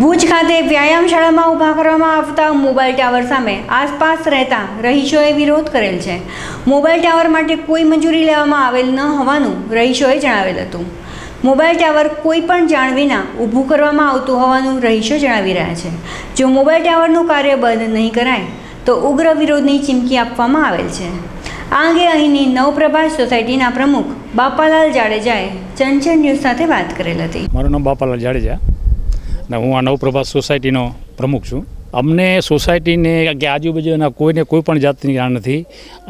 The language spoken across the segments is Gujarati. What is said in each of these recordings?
ભુજ ખાતે વ્યાયામશાળામાં ઊભા કરવામાં આવતા મોબાઈલ ટાવર સામે આસપાસ રહેતા રહીશોએ વિરોધ કરેલ છે મોબાઈલ ટાવર માટે કોઈ મંજૂરી લેવામાં આવેલ ન હોવાનું રહીશોએ જણાવેલ હતું મોબાઈલ ટાવર કોઈ પણ જાણ વિના ઊભું કરવામાં આવતું હોવાનું રહીશો જણાવી રહ્યા છે જો મોબાઈલ ટાવરનું કાર્ય બંધ નહીં કરાય તો ઉગ્ર વિરોધની ચીમકી આપવામાં આવેલ છે આ અંગે અહીંની નવપ્રભાસ સોસાયટીના પ્રમુખ બાપાલાલ જાડેજાએ ચંચળ ન્યૂઝ સાથે વાત કરેલ હતી મારું નામ બાપાલાલ જાડેજા અને હું આ નવપ્રભાત સોસાયટીનો પ્રમુખ છું અમને સોસાયટીને કે આજુબાજુના કોઈને કોઈ પણ જાતની આ નથી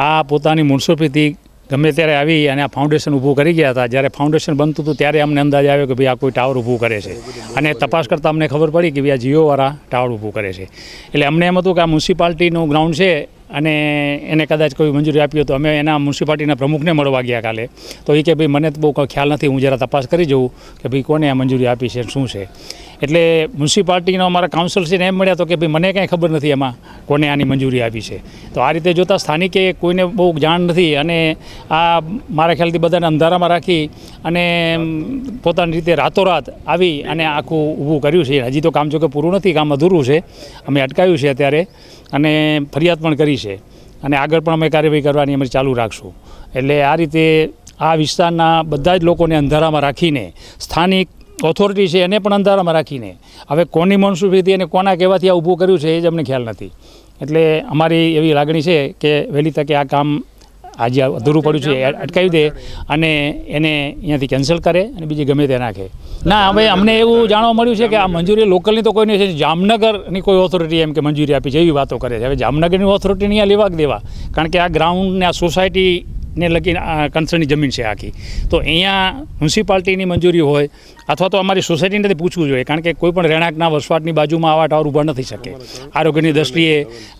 આ પોતાની મુનસોફીથી ગમે ત્યારે આવી અને આ ફાઉન્ડેશન ઊભું કરી ગયા હતા જ્યારે ફાઉન્ડેશન બનતું હતું ત્યારે અમને અંદાજ આવ્યો કે ભાઈ આ કોઈ ટાવર ઊભું કરે છે અને તપાસ કરતાં અમને ખબર પડી કે ભાઈ આ જીઓવાળા ટાવર ઊભું કરે છે એટલે અમને એમ હતું કે આ મ્યુનિસિપાલિટીનું ગ્રાઉન્ડ છે અને એને કદાચ કોઈ મંજૂરી આપી તો અમે એના મ્યુનિસિપાલિટીના પ્રમુખને મળવા ગયા કાલે તો એ કે ભાઈ મને તો બહુ ખ્યાલ નથી હું જરા તપાસ કરી જોઉં કે ભાઈ કોને આ મંજૂરી આપી છે શું છે એટલે મ્યુનિસિપાલિટીનો અમારા કાઉન્સિલશ્રીને એમ મળ્યા તો કે ભાઈ મને કાંઈ ખબર નથી એમાં કોને આની મંજૂરી આપી છે તો આ રીતે જોતાં સ્થાનિકે કોઈને બહુ જાણ નથી અને આ મારા ખ્યાલથી બધાને અંધારામાં રાખી અને પોતાની રીતે રાતોરાત આવી અને આખું ઊભું કર્યું છે હજી તો કામ જોકે પૂરું નથી કામ અધૂરું છે અમે અટકાવ્યું છે અત્યારે અને ફરિયાદ પણ કરી છે અને આગળ પણ અમે કાર્યવાહી કરવાની અમે ચાલુ રાખશું એટલે આ રીતે આ વિસ્તારના બધા જ લોકોને અંધારામાં રાખીને સ્થાનિક ઓથોરિટી છે એને પણ અંધારામાં રાખીને હવે કોની મનસૂબીથી અને કોના કહેવાથી આ ઊભું કર્યું છે એ જ અમને ખ્યાલ નથી એટલે અમારી એવી લાગણી છે કે વહેલી તકે આ કામ આજે અધૂરું પડ્યું છે અટકાવી દે અને એને અહીંયાથી કેન્સલ કરે અને બીજી ગમે તે નાખે ના હવે અમને એવું જાણવા મળ્યું છે કે આ મંજૂરી લોકલની તો કોઈ નહીં છે જામનગરની કોઈ ઓથોરિટી એમ કે મંજૂરી આપી છે એવી વાતો કરે છે હવે જામનગરની ઓથોરિટી નહીં લેવા દેવા કારણ કે આ ગ્રાઉન્ડને આ સોસાયટી ને લગી કન્સર્નની જમીન છે આખી તો અહીંયા મ્યુનિસિપાલિટીની મંજૂરી હોય અથવા તો અમારી સોસાયટીને પૂછવું જોઈએ કારણ કે કોઈ પણ રહેણાંકના વસવાટની બાજુમાં આવા ટાવર ઊભા થઈ શકે આરોગ્યની દ્રષ્ટિએ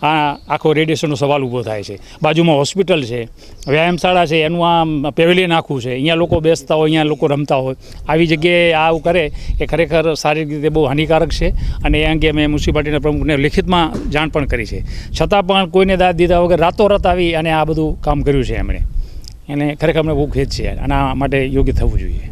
આ આખો રેડિયેશનનો સવાલ ઊભો થાય છે બાજુમાં હોસ્પિટલ છે વ્યાયામશાળા છે એનું આ પેવેલિયન આખું છે અહીંયા લોકો બેસતા હોય અહીંયા લોકો રમતા હોય આવી જગ્યાએ આવું કરે એ ખરેખર સારી રીતે બહુ હાનિકારક છે અને એ અંગે અમે મ્યુનિસિપાલિટીના પ્રમુખને લિખિતમાં જાણ પણ કરી છે છતાં પણ કોઈને દાદ દીધા વગર રાતોરાત આવી અને આ બધું કામ કર્યું છે એમણે એને ખરેખર અમને બહુ ખેદ છે અને આ માટે યોગ્ય થવું જોઈએ